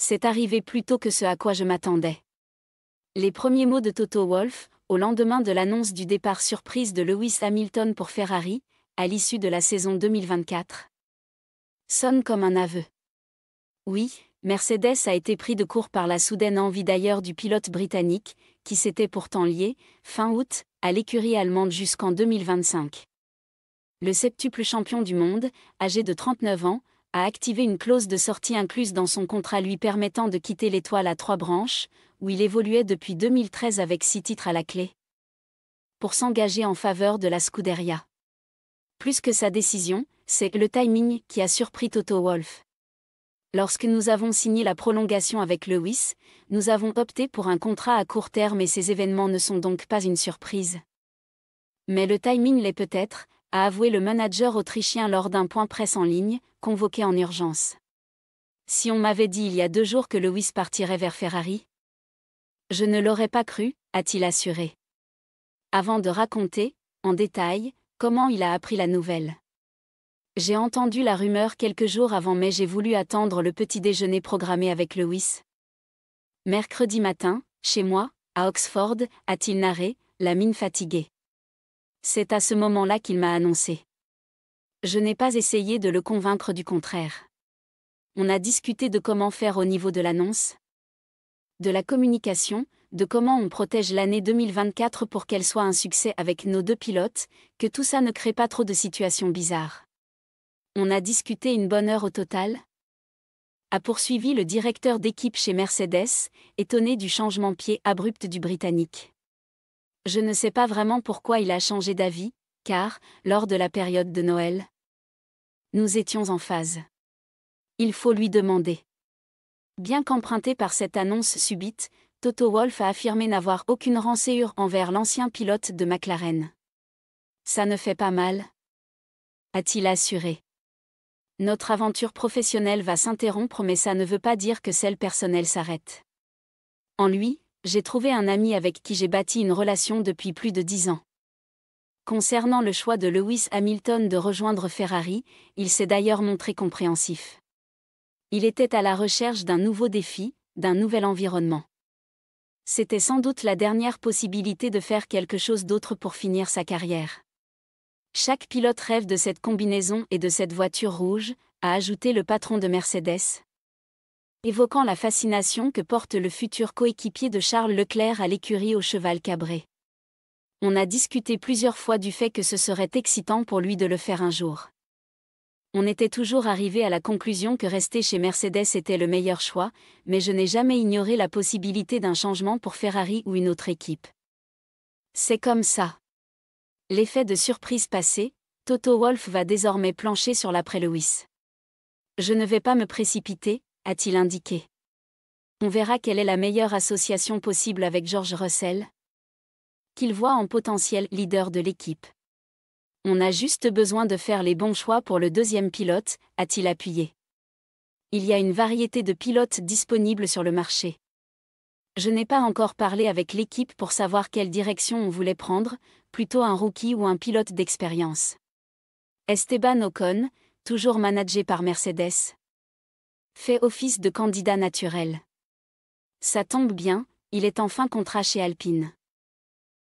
C'est arrivé plus tôt que ce à quoi je m'attendais. Les premiers mots de Toto Wolff, au lendemain de l'annonce du départ surprise de Lewis Hamilton pour Ferrari, à l'issue de la saison 2024, sonnent comme un aveu. Oui, Mercedes a été pris de court par la soudaine envie d'ailleurs du pilote britannique, qui s'était pourtant lié, fin août, à l'écurie allemande jusqu'en 2025. Le septuple champion du monde, âgé de 39 ans, a activé une clause de sortie incluse dans son contrat lui permettant de quitter l'étoile à trois branches, où il évoluait depuis 2013 avec six titres à la clé, pour s'engager en faveur de la Scuderia. Plus que sa décision, c'est le timing qui a surpris Toto Wolff. Lorsque nous avons signé la prolongation avec Lewis, nous avons opté pour un contrat à court terme et ces événements ne sont donc pas une surprise. Mais le timing l'est peut-être, a avoué le manager autrichien lors d'un point presse en ligne, convoqué en urgence. Si on m'avait dit il y a deux jours que Lewis partirait vers Ferrari Je ne l'aurais pas cru, a-t-il assuré. Avant de raconter, en détail, comment il a appris la nouvelle. J'ai entendu la rumeur quelques jours avant mais j'ai voulu attendre le petit déjeuner programmé avec Lewis. Mercredi matin, chez moi, à Oxford, a-t-il narré, la mine fatiguée. C'est à ce moment-là qu'il m'a annoncé. Je n'ai pas essayé de le convaincre du contraire. On a discuté de comment faire au niveau de l'annonce, de la communication, de comment on protège l'année 2024 pour qu'elle soit un succès avec nos deux pilotes, que tout ça ne crée pas trop de situations bizarres. On a discuté une bonne heure au total. A poursuivi le directeur d'équipe chez Mercedes, étonné du changement pied abrupt du Britannique. Je ne sais pas vraiment pourquoi il a changé d'avis, car, lors de la période de Noël, nous étions en phase. Il faut lui demander. Bien qu'emprunté par cette annonce subite, Toto wolf a affirmé n'avoir aucune rancéure envers l'ancien pilote de McLaren. Ça ne fait pas mal, a-t-il assuré. Notre aventure professionnelle va s'interrompre mais ça ne veut pas dire que celle personnelle s'arrête. En lui, j'ai trouvé un ami avec qui j'ai bâti une relation depuis plus de dix ans. Concernant le choix de Lewis Hamilton de rejoindre Ferrari, il s'est d'ailleurs montré compréhensif. Il était à la recherche d'un nouveau défi, d'un nouvel environnement. C'était sans doute la dernière possibilité de faire quelque chose d'autre pour finir sa carrière. Chaque pilote rêve de cette combinaison et de cette voiture rouge, a ajouté le patron de Mercedes. Évoquant la fascination que porte le futur coéquipier de Charles Leclerc à l'écurie au cheval cabré on a discuté plusieurs fois du fait que ce serait excitant pour lui de le faire un jour. On était toujours arrivé à la conclusion que rester chez Mercedes était le meilleur choix, mais je n'ai jamais ignoré la possibilité d'un changement pour Ferrari ou une autre équipe. C'est comme ça. L'effet de surprise passé, Toto Wolf va désormais plancher sur l'après-Lewis. Je ne vais pas me précipiter, a-t-il indiqué. On verra quelle est la meilleure association possible avec George Russell, qu'il voit en potentiel leader de l'équipe. On a juste besoin de faire les bons choix pour le deuxième pilote, a-t-il appuyé. Il y a une variété de pilotes disponibles sur le marché. Je n'ai pas encore parlé avec l'équipe pour savoir quelle direction on voulait prendre, plutôt un rookie ou un pilote d'expérience. Esteban Ocon, toujours managé par Mercedes, fait office de candidat naturel. Ça tombe bien, il est enfin contrat chez Alpine.